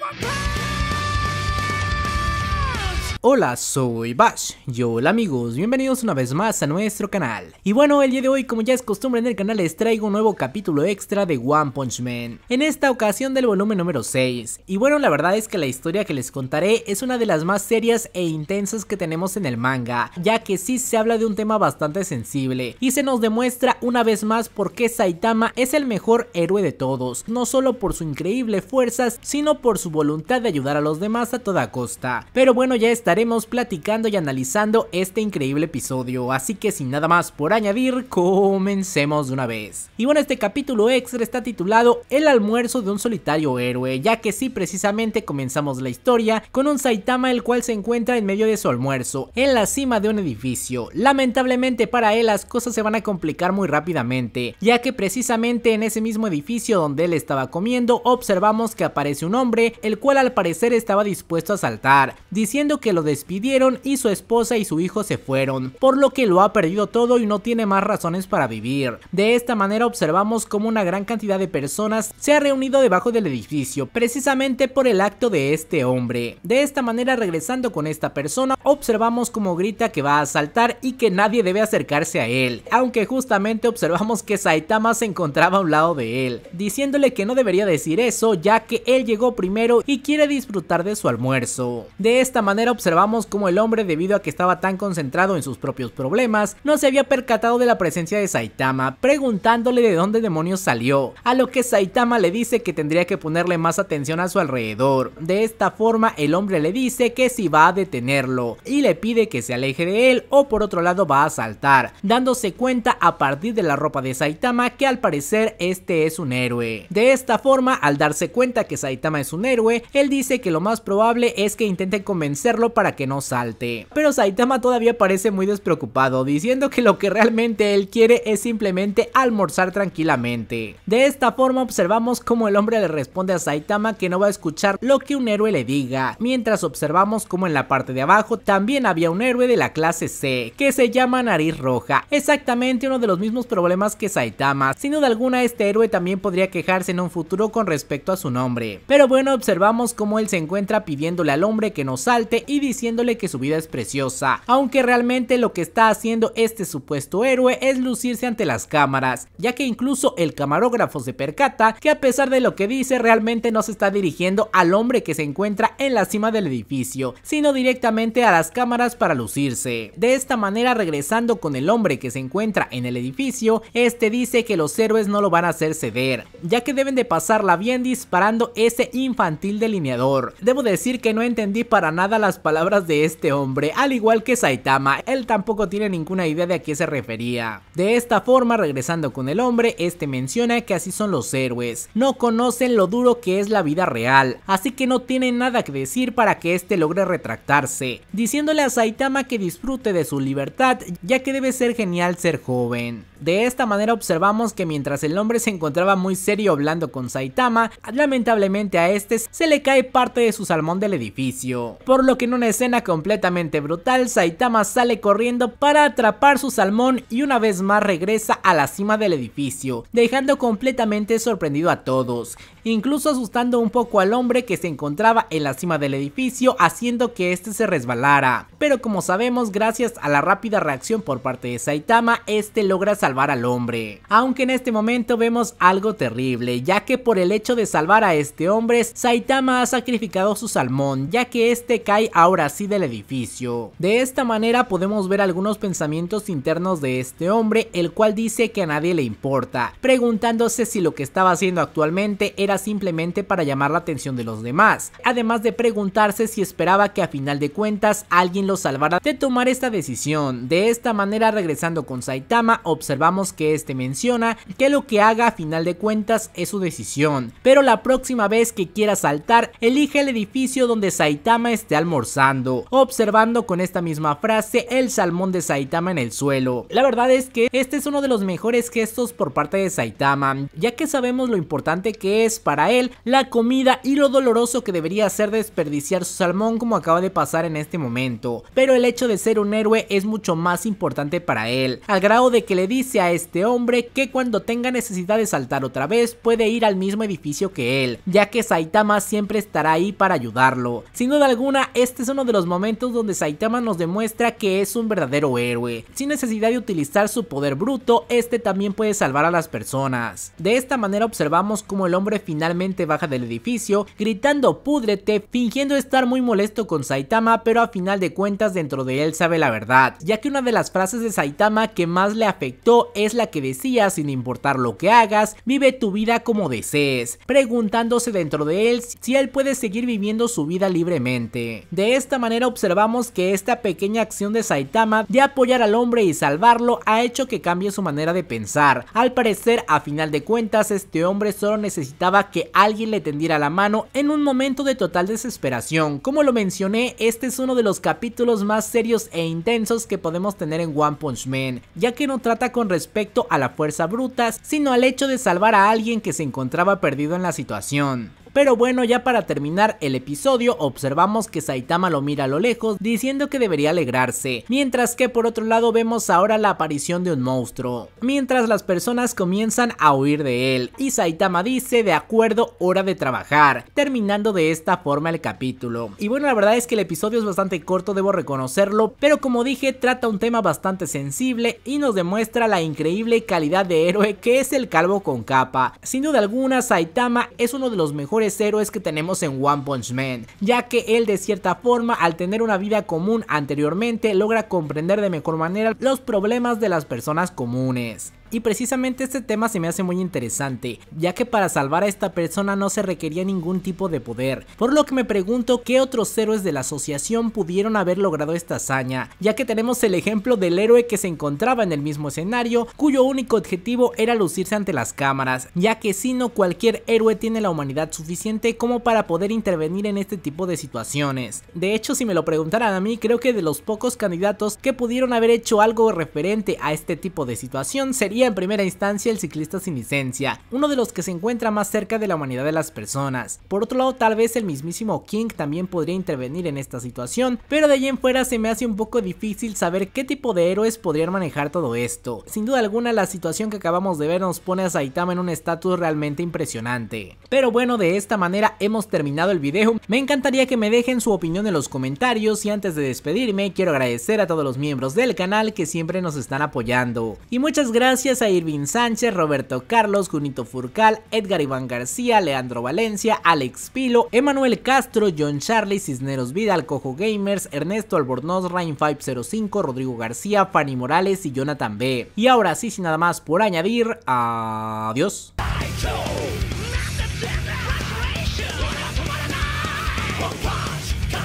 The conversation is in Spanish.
my power. Hola, soy Bash y hola amigos, bienvenidos una vez más a nuestro canal. Y bueno, el día de hoy, como ya es costumbre en el canal, les traigo un nuevo capítulo extra de One Punch Man, en esta ocasión del volumen número 6. Y bueno, la verdad es que la historia que les contaré es una de las más serias e intensas que tenemos en el manga, ya que sí se habla de un tema bastante sensible, y se nos demuestra una vez más por qué Saitama es el mejor héroe de todos, no solo por su increíble fuerzas, sino por su voluntad de ayudar a los demás a toda costa. Pero bueno, ya está estaremos platicando y analizando este increíble episodio, así que sin nada más por añadir, comencemos de una vez. Y bueno, este capítulo extra está titulado El almuerzo de un solitario héroe, ya que sí precisamente comenzamos la historia con un Saitama el cual se encuentra en medio de su almuerzo, en la cima de un edificio. Lamentablemente para él las cosas se van a complicar muy rápidamente, ya que precisamente en ese mismo edificio donde él estaba comiendo observamos que aparece un hombre el cual al parecer estaba dispuesto a saltar, diciendo que lo despidieron y su esposa y su hijo se fueron, por lo que lo ha perdido todo y no tiene más razones para vivir. De esta manera observamos como una gran cantidad de personas se ha reunido debajo del edificio, precisamente por el acto de este hombre. De esta manera regresando con esta persona, observamos como grita que va a saltar y que nadie debe acercarse a él, aunque justamente observamos que Saitama se encontraba a un lado de él, diciéndole que no debería decir eso ya que él llegó primero y quiere disfrutar de su almuerzo. De esta manera observamos observamos como el hombre debido a que estaba tan concentrado en sus propios problemas, no se había percatado de la presencia de Saitama, preguntándole de dónde demonios salió, a lo que Saitama le dice que tendría que ponerle más atención a su alrededor. De esta forma el hombre le dice que si va a detenerlo y le pide que se aleje de él o por otro lado va a saltar, dándose cuenta a partir de la ropa de Saitama que al parecer este es un héroe. De esta forma al darse cuenta que Saitama es un héroe, él dice que lo más probable es que intente convencerlo para que no salte. Pero Saitama todavía parece muy despreocupado, diciendo que lo que realmente él quiere es simplemente almorzar tranquilamente. De esta forma observamos cómo el hombre le responde a Saitama que no va a escuchar lo que un héroe le diga, mientras observamos cómo en la parte de abajo también había un héroe de la clase C, que se llama Nariz Roja, exactamente uno de los mismos problemas que Saitama, sin duda alguna este héroe también podría quejarse en un futuro con respecto a su nombre. Pero bueno, observamos cómo él se encuentra pidiéndole al hombre que no salte y diciéndole que su vida es preciosa, aunque realmente lo que está haciendo este supuesto héroe es lucirse ante las cámaras, ya que incluso el camarógrafo se percata que a pesar de lo que dice realmente no se está dirigiendo al hombre que se encuentra en la cima del edificio, sino directamente a las cámaras para lucirse. De esta manera regresando con el hombre que se encuentra en el edificio, este dice que los héroes no lo van a hacer ceder, ya que deben de pasarla bien disparando ese infantil delineador. Debo decir que no entendí para nada las palabras de este hombre, al igual que Saitama, él tampoco tiene ninguna idea de a qué se refería. De esta forma, regresando con el hombre, este menciona que así son los héroes, no conocen lo duro que es la vida real, así que no tienen nada que decir para que este logre retractarse, diciéndole a Saitama que disfrute de su libertad ya que debe ser genial ser joven. De esta manera observamos que mientras el hombre se encontraba muy serio hablando con Saitama, lamentablemente a este se le cae parte de su salmón del edificio. Por lo que en una escena completamente brutal, Saitama sale corriendo para atrapar su salmón y una vez más regresa a la cima del edificio, dejando completamente sorprendido a todos, incluso asustando un poco al hombre que se encontraba en la cima del edificio haciendo que este se resbalara. Pero como sabemos, gracias a la rápida reacción por parte de Saitama, este logra salvar salvar al hombre. Aunque en este momento vemos algo terrible, ya que por el hecho de salvar a este hombre, Saitama ha sacrificado su salmón, ya que este cae ahora sí del edificio. De esta manera podemos ver algunos pensamientos internos de este hombre, el cual dice que a nadie le importa, preguntándose si lo que estaba haciendo actualmente era simplemente para llamar la atención de los demás, además de preguntarse si esperaba que a final de cuentas alguien lo salvara de tomar esta decisión. De esta manera regresando con Saitama observamos vamos que este menciona que lo que haga a final de cuentas es su decisión, pero la próxima vez que quiera saltar, elige el edificio donde Saitama esté almorzando, observando con esta misma frase el salmón de Saitama en el suelo. La verdad es que este es uno de los mejores gestos por parte de Saitama, ya que sabemos lo importante que es para él la comida y lo doloroso que debería ser desperdiciar su salmón como acaba de pasar en este momento, pero el hecho de ser un héroe es mucho más importante para él, al grado de que le dice a este hombre que cuando tenga necesidad de saltar otra vez puede ir al mismo edificio que él, ya que Saitama siempre estará ahí para ayudarlo. Sin duda alguna, este es uno de los momentos donde Saitama nos demuestra que es un verdadero héroe. Sin necesidad de utilizar su poder bruto, este también puede salvar a las personas. De esta manera observamos como el hombre finalmente baja del edificio, gritando púdrete, fingiendo estar muy molesto con Saitama, pero a final de cuentas dentro de él sabe la verdad, ya que una de las frases de Saitama que más le afectó es la que decía sin importar lo que hagas, vive tu vida como desees, preguntándose dentro de él si él puede seguir viviendo su vida libremente. De esta manera observamos que esta pequeña acción de Saitama de apoyar al hombre y salvarlo ha hecho que cambie su manera de pensar. Al parecer, a final de cuentas, este hombre solo necesitaba que alguien le tendiera la mano en un momento de total desesperación. Como lo mencioné, este es uno de los capítulos más serios e intensos que podemos tener en One Punch Man, ya que no trata con respecto a la fuerza bruta, sino al hecho de salvar a alguien que se encontraba perdido en la situación. Pero bueno, ya para terminar el episodio, observamos que Saitama lo mira a lo lejos, diciendo que debería alegrarse, mientras que por otro lado vemos ahora la aparición de un monstruo, mientras las personas comienzan a huir de él, y Saitama dice, de acuerdo, hora de trabajar, terminando de esta forma el capítulo. Y bueno, la verdad es que el episodio es bastante corto, debo reconocerlo, pero como dije, trata un tema bastante sensible y nos demuestra la increíble calidad de héroe que es el calvo con capa. Sin duda alguna, Saitama es uno de los mejores héroes que tenemos en One Punch Man, ya que él de cierta forma al tener una vida común anteriormente logra comprender de mejor manera los problemas de las personas comunes. Y precisamente este tema se me hace muy interesante, ya que para salvar a esta persona no se requería ningún tipo de poder, por lo que me pregunto qué otros héroes de la asociación pudieron haber logrado esta hazaña, ya que tenemos el ejemplo del héroe que se encontraba en el mismo escenario, cuyo único objetivo era lucirse ante las cámaras, ya que si no cualquier héroe tiene la humanidad suficiente como para poder intervenir en este tipo de situaciones. De hecho, si me lo preguntaran a mí, creo que de los pocos candidatos que pudieron haber hecho algo referente a este tipo de situación sería en primera instancia el ciclista sin licencia, uno de los que se encuentra más cerca de la humanidad de las personas. Por otro lado, tal vez el mismísimo King también podría intervenir en esta situación, pero de allí en fuera se me hace un poco difícil saber qué tipo de héroes podrían manejar todo esto. Sin duda alguna, la situación que acabamos de ver nos pone a Saitama en un estatus realmente impresionante. Pero bueno, de esta manera hemos terminado el video. Me encantaría que me dejen su opinión en los comentarios y antes de despedirme, quiero agradecer a todos los miembros del canal que siempre nos están apoyando. Y muchas gracias a Irvin Sánchez, Roberto Carlos, Junito Furcal, Edgar Iván García, Leandro Valencia, Alex Pilo, Emanuel Castro, John Charlie, Cisneros Vidal, Cojo Gamers, Ernesto Albornoz, Rain505, Rodrigo García, Fanny Morales y Jonathan B. Y ahora sí, sin nada más por añadir, adiós.